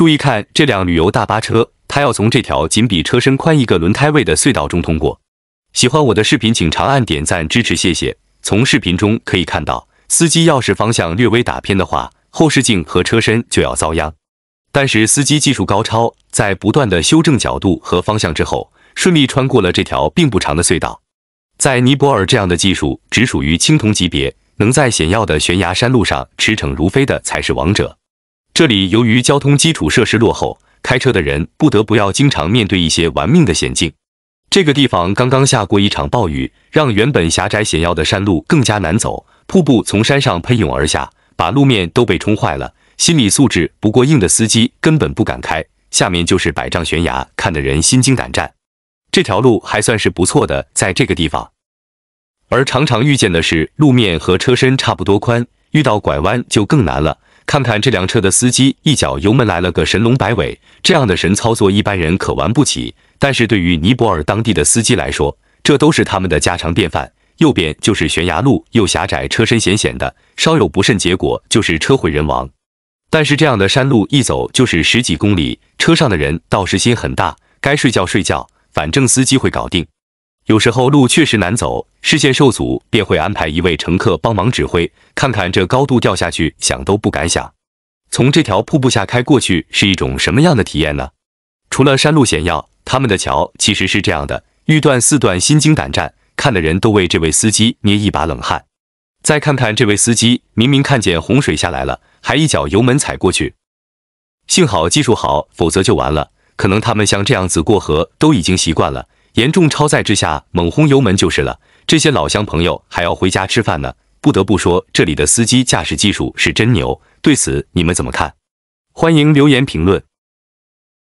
注意看这辆旅游大巴车，它要从这条仅比车身宽一个轮胎位的隧道中通过。喜欢我的视频，请长按点赞支持，谢谢。从视频中可以看到，司机要是方向略微打偏的话，后视镜和车身就要遭殃。但是司机技术高超，在不断的修正角度和方向之后，顺利穿过了这条并不长的隧道。在尼泊尔这样的技术只属于青铜级别，能在险要的悬崖山路上驰骋如飞的才是王者。这里由于交通基础设施落后，开车的人不得不要经常面对一些玩命的险境。这个地方刚刚下过一场暴雨，让原本狭窄险要的山路更加难走。瀑布从山上喷涌而下，把路面都被冲坏了。心理素质不过硬的司机根本不敢开，下面就是百丈悬崖，看得人心惊胆战。这条路还算是不错的，在这个地方，而常常遇见的是路面和车身差不多宽，遇到拐弯就更难了。看看这辆车的司机，一脚油门来了个神龙摆尾，这样的神操作一般人可玩不起。但是对于尼泊尔当地的司机来说，这都是他们的家常便饭。右边就是悬崖路，又狭窄，车身险险的，稍有不慎，结果就是车毁人亡。但是这样的山路一走就是十几公里，车上的人倒是心很大，该睡觉睡觉，反正司机会搞定。有时候路确实难走，视线受阻，便会安排一位乘客帮忙指挥。看看这高度掉下去，想都不敢想。从这条瀑布下开过去是一种什么样的体验呢？除了山路险要，他们的桥其实是这样的，欲断四段，心惊胆战，看的人都为这位司机捏一把冷汗。再看看这位司机，明明看见洪水下来了，还一脚油门踩过去。幸好技术好，否则就完了。可能他们像这样子过河都已经习惯了。严重超载之下，猛轰油门就是了。这些老乡朋友还要回家吃饭呢。不得不说，这里的司机驾驶技术是真牛。对此，你们怎么看？欢迎留言评论。